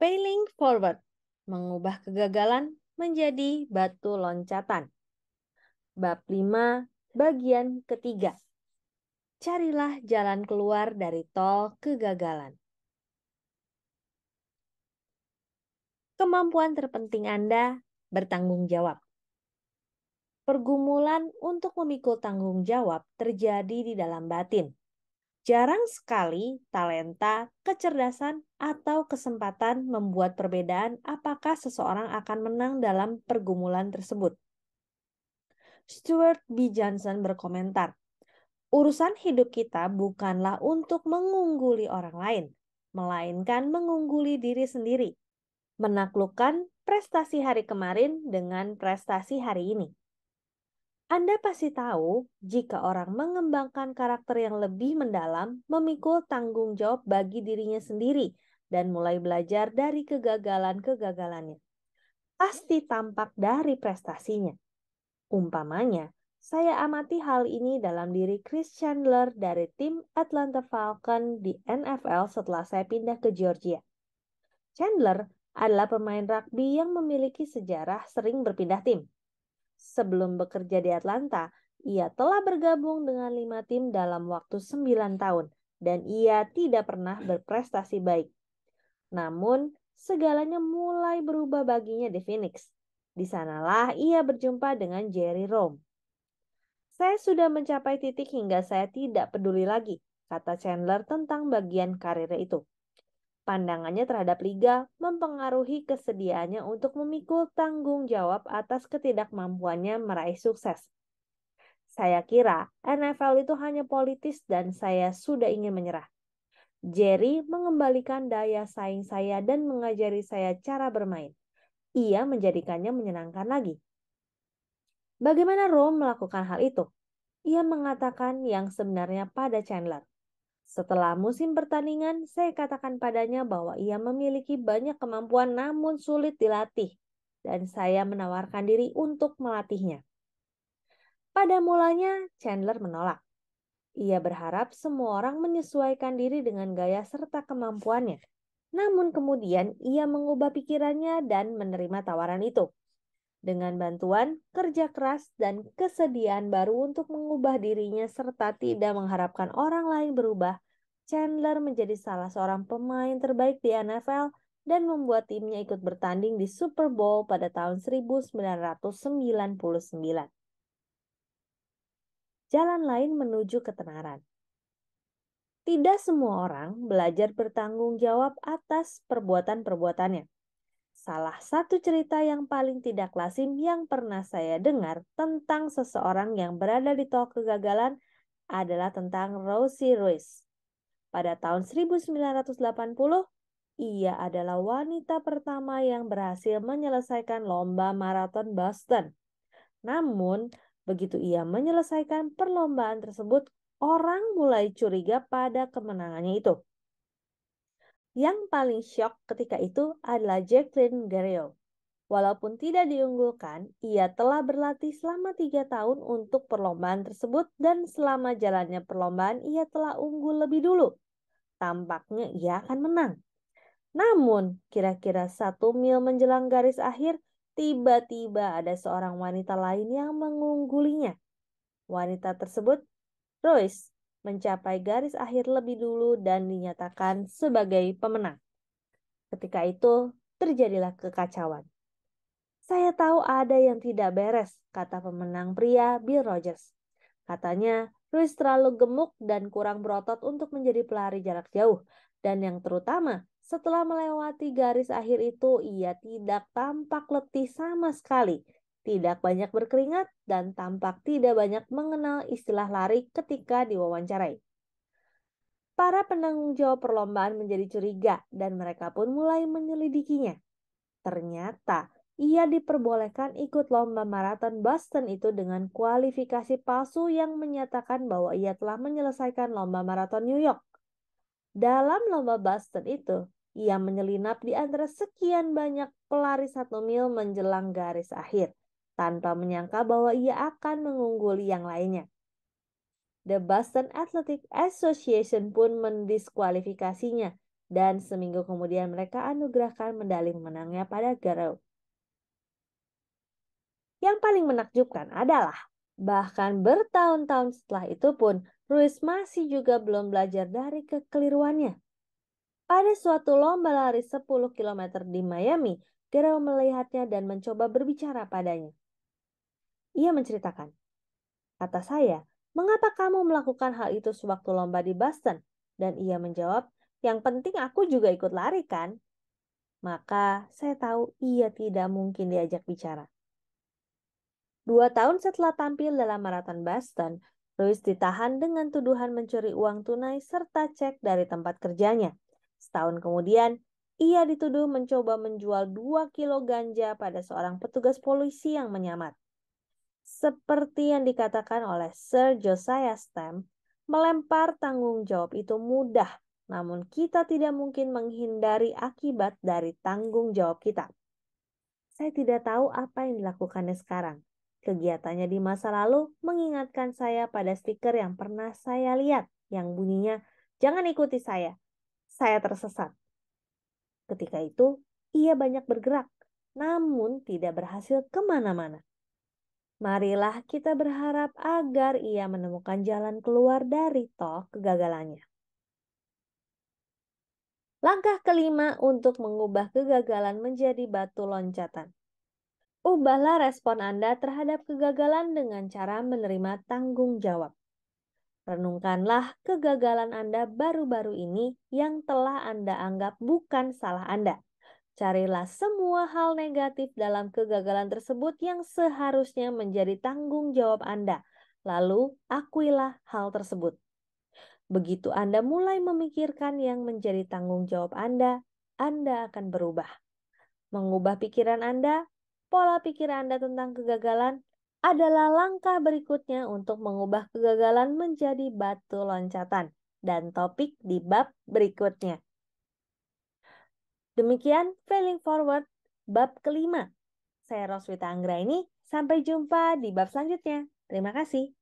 failing forward, mengubah kegagalan menjadi batu loncatan. Bab 5, bagian ketiga. Carilah jalan keluar dari tol kegagalan. Kemampuan terpenting Anda bertanggung jawab. Pergumulan untuk memikul tanggung jawab terjadi di dalam batin jarang sekali talenta, kecerdasan, atau kesempatan membuat perbedaan apakah seseorang akan menang dalam pergumulan tersebut. Stuart B. Johnson berkomentar, Urusan hidup kita bukanlah untuk mengungguli orang lain, melainkan mengungguli diri sendiri. Menaklukkan prestasi hari kemarin dengan prestasi hari ini. Anda pasti tahu jika orang mengembangkan karakter yang lebih mendalam, memikul tanggung jawab bagi dirinya sendiri, dan mulai belajar dari kegagalan-kegagalannya. Pasti tampak dari prestasinya. Umpamanya, saya amati hal ini dalam diri Chris Chandler dari tim Atlanta Falcon di NFL setelah saya pindah ke Georgia. Chandler adalah pemain rugby yang memiliki sejarah sering berpindah tim. Sebelum bekerja di Atlanta, ia telah bergabung dengan lima tim dalam waktu sembilan tahun dan ia tidak pernah berprestasi baik. Namun, segalanya mulai berubah baginya di Phoenix. Di sanalah ia berjumpa dengan Jerry Rome. Saya sudah mencapai titik hingga saya tidak peduli lagi, kata Chandler tentang bagian karirnya itu. Pandangannya terhadap liga mempengaruhi kesediaannya untuk memikul tanggung jawab atas ketidakmampuannya meraih sukses. Saya kira NFL itu hanya politis dan saya sudah ingin menyerah. Jerry mengembalikan daya saing saya dan mengajari saya cara bermain. Ia menjadikannya menyenangkan lagi. Bagaimana Rome melakukan hal itu? Ia mengatakan yang sebenarnya pada Chandler. Setelah musim pertandingan, saya katakan padanya bahwa ia memiliki banyak kemampuan namun sulit dilatih, dan saya menawarkan diri untuk melatihnya. Pada mulanya, Chandler menolak. Ia berharap semua orang menyesuaikan diri dengan gaya serta kemampuannya. Namun kemudian ia mengubah pikirannya dan menerima tawaran itu dengan bantuan kerja keras dan kesediaan baru untuk mengubah dirinya serta tidak mengharapkan orang lain berubah, Chandler menjadi salah seorang pemain terbaik di NFL dan membuat timnya ikut bertanding di Super Bowl pada tahun 1999. Jalan lain menuju ketenaran. Tidak semua orang belajar bertanggung jawab atas perbuatan-perbuatannya salah satu cerita yang paling tidak lazim yang pernah saya dengar tentang seseorang yang berada di toko kegagalan adalah tentang Rosie Ruiz. Pada tahun 1980, ia adalah wanita pertama yang berhasil menyelesaikan lomba maraton Boston. Namun, begitu ia menyelesaikan perlombaan tersebut, orang mulai curiga pada kemenangannya itu. Yang paling shock ketika itu adalah Jacqueline Guerrero. Walaupun tidak diunggulkan, ia telah berlatih selama tiga tahun untuk perlombaan tersebut dan selama jalannya perlombaan ia telah unggul lebih dulu. Tampaknya ia akan menang. Namun, kira-kira satu mil menjelang garis akhir, tiba-tiba ada seorang wanita lain yang mengunggulinya. Wanita tersebut, Royce, mencapai garis akhir lebih dulu dan dinyatakan sebagai pemenang. Ketika itu, terjadilah kekacauan. Saya tahu ada yang tidak beres, kata pemenang pria Bill Rogers. Katanya, Ruiz terlalu gemuk dan kurang berotot untuk menjadi pelari jarak jauh. Dan yang terutama, setelah melewati garis akhir itu, ia tidak tampak letih sama sekali tidak banyak berkeringat, dan tampak tidak banyak mengenal istilah lari ketika diwawancarai. Para penanggung jawab perlombaan menjadi curiga dan mereka pun mulai menyelidikinya. Ternyata ia diperbolehkan ikut lomba maraton Boston itu dengan kualifikasi palsu yang menyatakan bahwa ia telah menyelesaikan lomba maraton New York. Dalam lomba Boston itu, ia menyelinap di antara sekian banyak pelari satu mil menjelang garis akhir tanpa menyangka bahwa ia akan mengungguli yang lainnya. The Boston Athletic Association pun mendiskualifikasinya dan seminggu kemudian mereka anugerahkan medali menangnya pada Garou. Yang paling menakjubkan adalah bahkan bertahun-tahun setelah itu pun Ruiz masih juga belum belajar dari kekeliruannya. Pada suatu lomba lari 10 km di Miami, Tera melihatnya dan mencoba berbicara padanya. Ia menceritakan, kata saya, mengapa kamu melakukan hal itu sewaktu lomba di Boston? Dan ia menjawab, yang penting aku juga ikut lari kan? Maka saya tahu ia tidak mungkin diajak bicara. Dua tahun setelah tampil dalam maraton Boston, Louis ditahan dengan tuduhan mencuri uang tunai serta cek dari tempat kerjanya. Setahun kemudian, ia dituduh mencoba menjual 2 kilo ganja pada seorang petugas polisi yang menyamar. Seperti yang dikatakan oleh Sir Josiah Stamp, melempar tanggung jawab itu mudah, namun kita tidak mungkin menghindari akibat dari tanggung jawab kita. Saya tidak tahu apa yang dilakukannya sekarang. Kegiatannya di masa lalu mengingatkan saya pada stiker yang pernah saya lihat yang bunyinya, "Jangan ikuti saya. Saya tersesat." Ketika itu, ia banyak bergerak, namun tidak berhasil kemana-mana. Marilah kita berharap agar ia menemukan jalan keluar dari toh kegagalannya. Langkah kelima untuk mengubah kegagalan menjadi batu loncatan. Ubahlah respon Anda terhadap kegagalan dengan cara menerima tanggung jawab. Renungkanlah kegagalan Anda baru-baru ini yang telah Anda anggap bukan salah Anda. Carilah semua hal negatif dalam kegagalan tersebut yang seharusnya menjadi tanggung jawab Anda. Lalu, akuilah hal tersebut. Begitu Anda mulai memikirkan yang menjadi tanggung jawab Anda, Anda akan berubah. Mengubah pikiran Anda, pola pikir Anda tentang kegagalan, adalah langkah berikutnya untuk mengubah kegagalan menjadi batu loncatan dan topik di bab berikutnya. Demikian Failing Forward bab kelima. Saya Roswita Anggra ini, sampai jumpa di bab selanjutnya. Terima kasih.